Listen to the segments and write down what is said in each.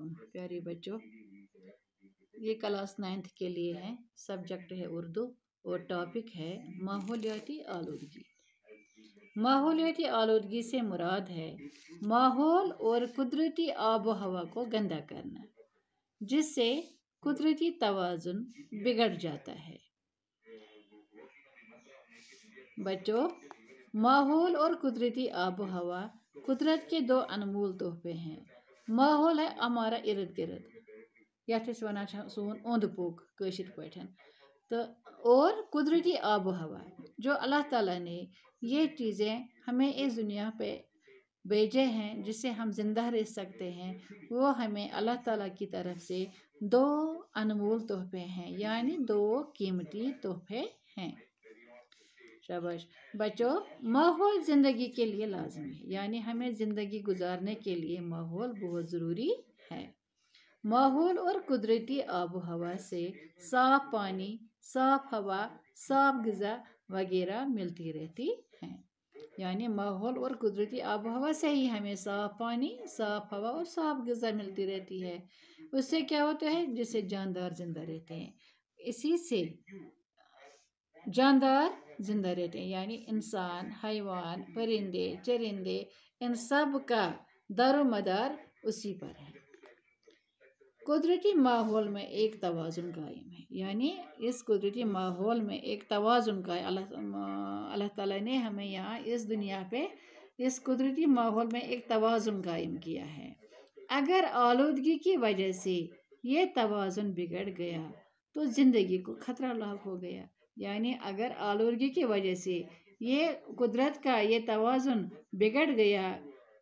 वालेकुम प्यारे बच्चों ये क्लास नाइन्थ के लिए है सब्जेक्ट है उर्दू और टॉपिक है माहौलियाती आलूदगी माहौलियाती आलूदगी से मुराद है माहौल और कुदरती आबो हवा को गंदा करना जिससे कुदरती तोज़ुन बिगड़ जाता है बच्चों माहौल और कुदरती आबो हवा कुदरत के दो अनमोल तोहफे हैं माहौल है हमारा इर्द गिर्द यथ वन सोन ओंद पोक कशिर पाठ तो और कुदरती आबो हवा जो अल्लाह ताला ने ये चीज़ें हमें इस दुनिया पे भेजे हैं जिससे हम ज़िंदा रह सकते हैं वो हमें अल्लाह ताला की तरफ से दो अनमोल तोहफे हैं यानी दो कीमती तोहफे हैं शाबाश बच्चों माहौल ज़िंदगी के लिए लाजम है यानी हमें ज़िंदगी गुजारने के लिए माहौल बहुत ज़रूरी है माहौल और कुदरती आब हवा से साफ पानी साफ हवा साफ गज़ा वगैरह मिलती रहती हैं यानी माहौल और कुदरती आब हवा से ही हमें साफ पानी साफ हवा और साफ गज़ा मिलती रहती है उससे क्या होता है जिससे जानदार जिंदा रहते हैं इसी से जानदार जिंदा रहते हैं यानी इंसान हैवान परिंदे चरिंदे इन सब का दारोमदार उसी पर है कुदरती माहौल में एक तोज़ुन कायम है यानी इस कुदरती माहौल में एक तोज़ुन का अल्लाह अल्लाह ताला ने हमें यहाँ इस दुनिया पे इस कुदरती माहौल में एक तोज़ुन कायम किया है अगर आलूदगी की वजह से ये तोज़ुन बिगड़ गया तो ज़िंदगी को ख़तरा लाभ हो गया यानी अगर आलूगी की वजह से ये हाँ। कुदरत का ये तोज़ुन बिगड़ गया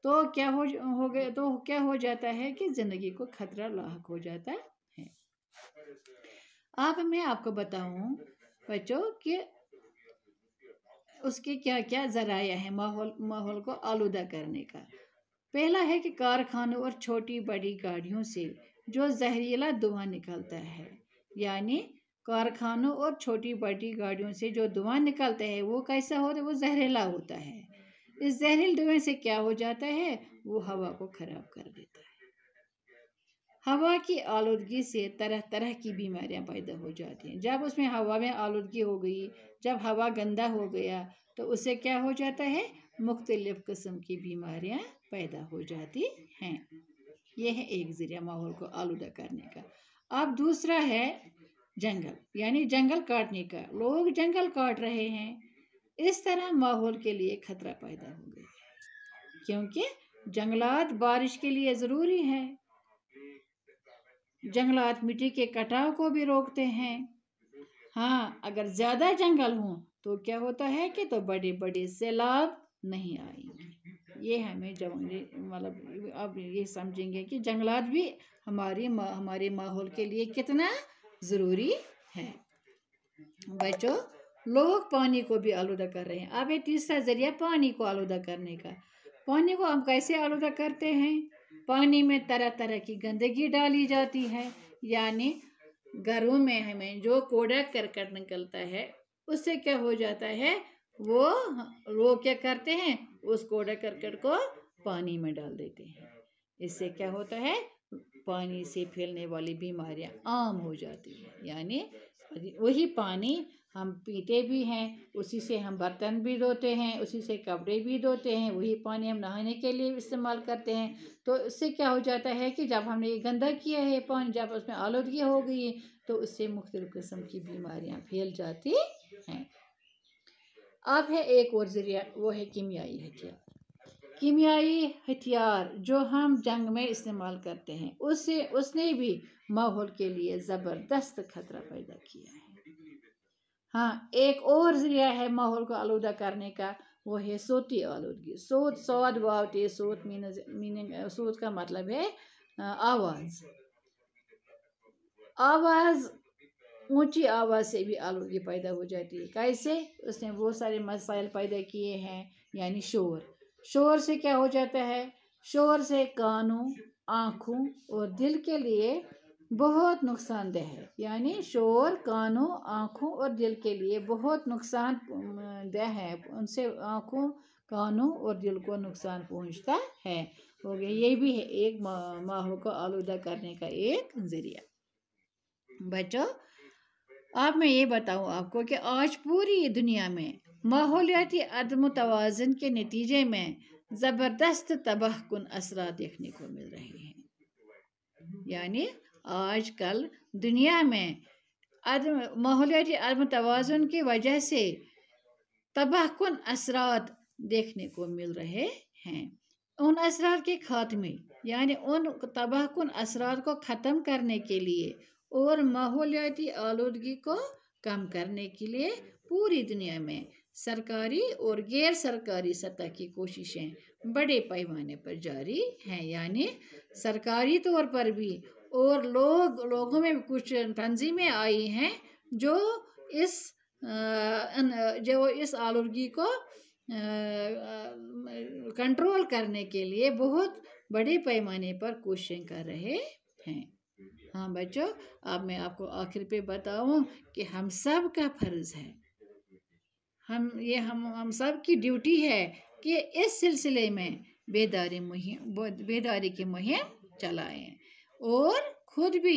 तो क्या हो हो गया तो क्या हो जाता है कि ज़िंदगी को ख़तरा लाक हो जाता है अब आप मैं आपको बताऊं बच्चों कि उसके क्या क्या ज़राया है माहौल माहौल को आलूदा करने का पहला है कि कारखानों और छोटी बड़ी गाड़ियों से जो जहरीला धुआं निकलता है यानी कारखानों और छोटी बड़ी गाड़ियों से जो धुआं निकलता है वो कैसा होता है वो जहरीला होता है इस जहरील धुएं से क्या हो जाता है वो हवा को ख़राब कर देता है हवा की आलूदगी से तरह तरह की बीमारियां पैदा हो जाती हैं जब उसमें हवा में आलूदगी हो गई जब हवा गंदा हो गया तो उससे क्या हो जाता है मुख्तलिफ किस्म की बीमारियाँ पैदा हो जाती हैं यह है एक ज़रिया माहौल को आलूदा करने का अब दूसरा है जंगल यानी जंगल काटने का लोग जंगल काट रहे हैं इस तरह माहौल के लिए खतरा पैदा हो गया क्योंकि जंगलात बारिश के लिए ज़रूरी है जंगलात मिट्टी के कटाव को भी रोकते हैं हाँ अगर ज़्यादा जंगल हों तो क्या होता है कि तो बड़े बड़े सैलाब नहीं आएंगे ये हमें जब मतलब अब ये समझेंगे कि जंगलात भी हमारी हमारे माहौल के लिए कितना ज़रूरी है बच्चों लोग पानी को भी आलूदा कर रहे हैं अब ये तीसरा ज़रिया पानी को आलूदा करने का पानी को हम कैसे आलूदा करते हैं पानी में तरह तरह की गंदगी डाली जाती है यानी घरों में हमें जो कोड़ा करकट निकलता है उससे क्या हो जाता है वो लोग क्या करते हैं उस कोड़ा करकट को पानी में डाल देते हैं इससे क्या होता है पानी से फैलने वाली बीमारियां आम हो जाती हैं यानी वही पानी हम पीते भी हैं उसी से हम बर्तन भी धोते हैं उसी से कपड़े भी धोते हैं वही पानी हम नहाने के लिए इस्तेमाल करते हैं तो उससे क्या हो जाता है कि जब हमने ये गंदा किया है पानी जब उसमें आलूदगी हो गई है तो उससे मुख्तु किस्म की बीमारियाँ फैल जाती हैं अब है एक और ज़रिया वो है कीमियाई हथियार कीमियाई हथियार जो हम जंग में इस्तेमाल करते हैं उससे उसने भी माहौल के लिए ज़बरदस्त खतरा पैदा किया है हाँ एक और ज़रिया है माहौल को आलूदा करने का वो है सोती आलूदगी सोत सौद वाउट ये सोत मीनज मीनिंग सोत का मतलब है आवाज़ आवाज़ ऊंची आवाज़ से भी आलूदगी पैदा हो जाती है कैसे उसने बहुत सारे मसाइल पैदा किए हैं यानी शोर शोर से क्या हो जाता है शोर से कानों आँखों और दिल के लिए बहुत नुकसानदेह है यानी शोर कानों आँखों और दिल के लिए बहुत नुकसान दह है उनसे आँखों कानों और दिल को नुकसान पहुँचता है हो गया ये भी है एक माहौल को आलूदा करने का एक ज़रिया बच्चों अब मैं ये बताऊँ आपको कि आज पूरी दुनिया में माहौलियाती अदम तोज़न के नतीजे में ज़बरदस्त तबाह कन असरा देखने को मिल रहे हैं यानी आज कल दुनिया में अदम माहौलियाती अदम तोज़न की वजह से तबाह कन असरात देखने को मिल रहे हैं उन असर के खात्मे यानि उन तबाह कन असरार को ख़त्म करने के लिए और माहौलियाती आलूगी को कम करने के लिए पूरी दुनिया में सरकारी और गैर सरकारी सतह की कोशिशें बड़े पैमाने पर जारी हैं यानी सरकारी तौर पर भी और लोग लोगों में कुछ तंजीमें आई हैं जो इस जो इस आलूगी को कंट्रोल करने के लिए बहुत बड़े पैमाने पर कोशिशें कर रहे हैं हाँ बच्चों अब मैं आपको आखिर पे बताऊं कि हम सब का फर्ज है हम ये हम हम सब की ड्यूटी है कि इस सिलसिले में बेदारी मुहिम बेदारी की मुहिम चलाएं और खुद भी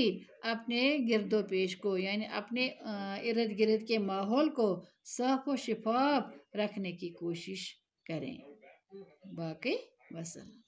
अपने गिरदो पेश को यानी अपने इर्द गिर्द के माहौल को साफ व शफाफ रखने की कोशिश करें बाकी वसलम